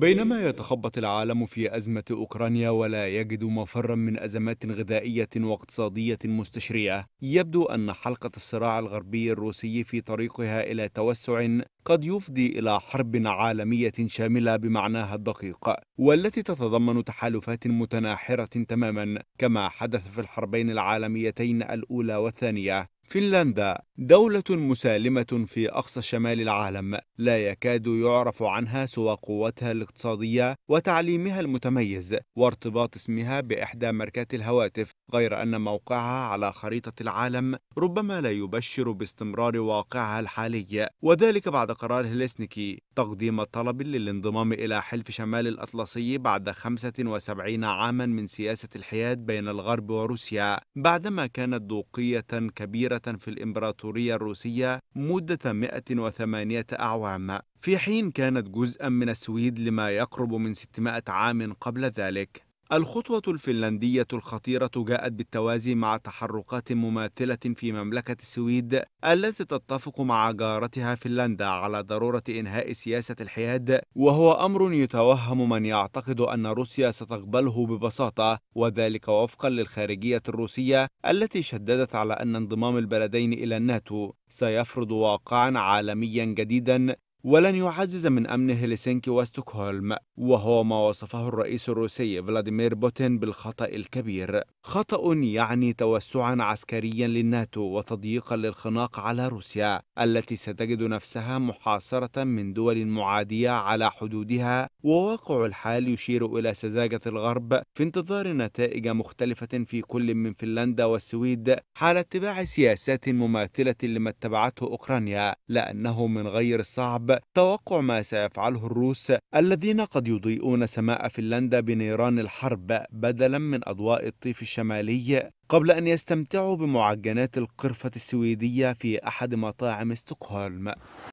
بينما يتخبط العالم في أزمة أوكرانيا ولا يجد مفرا من أزمات غذائية واقتصادية مستشرية يبدو أن حلقة الصراع الغربي الروسي في طريقها إلى توسع قد يفضي إلى حرب عالمية شاملة بمعناها الدقيق والتي تتضمن تحالفات متناحرة تماما كما حدث في الحربين العالميتين الأولى والثانية فنلندا دولة مسالمة في أقصى شمال العالم لا يكاد يعرف عنها سوى قوتها الاقتصادية وتعليمها المتميز وارتباط اسمها بإحدى ماركات الهواتف غير أن موقعها على خريطة العالم ربما لا يبشر باستمرار واقعها الحالي وذلك بعد قرار هليسنيكي تقديم طلب للانضمام إلى حلف شمال الأطلسي بعد 75 عاما من سياسة الحياد بين الغرب وروسيا بعدما كانت دوقية كبيرة في الإمبراطورية الروسية مدة 108 أعوام في حين كانت جزءا من السويد لما يقرب من 600 عام قبل ذلك الخطوة الفنلندية الخطيرة جاءت بالتوازي مع تحركات مماثلة في مملكة السويد التي تتفق مع جارتها فنلندا على ضرورة إنهاء سياسة الحياد وهو أمر يتوهم من يعتقد أن روسيا ستقبله ببساطة وذلك وفقا للخارجية الروسية التي شددت على أن انضمام البلدين إلى الناتو سيفرض واقعا عالميا جديدا ولن يعزز من أمن هلسنكي وستوكهولم وهو ما وصفه الرئيس الروسي فلاديمير بوتين بالخطأ الكبير خطأ يعني توسعا عسكريا للناتو وتضييقا للخناق على روسيا التي ستجد نفسها محاصرة من دول معادية على حدودها وواقع الحال يشير إلى سذاجة الغرب في انتظار نتائج مختلفة في كل من فنلندا والسويد حال اتباع سياسات مماثلة لما اتبعته أوكرانيا لأنه من غير الصعب توقع ما سيفعله الروس الذين قد يضيئون سماء فنلندا بنيران الحرب بدلا من أضواء الطيف الشمالي قبل أن يستمتعوا بمعجنات القرفة السويدية في أحد مطاعم ستوكهولم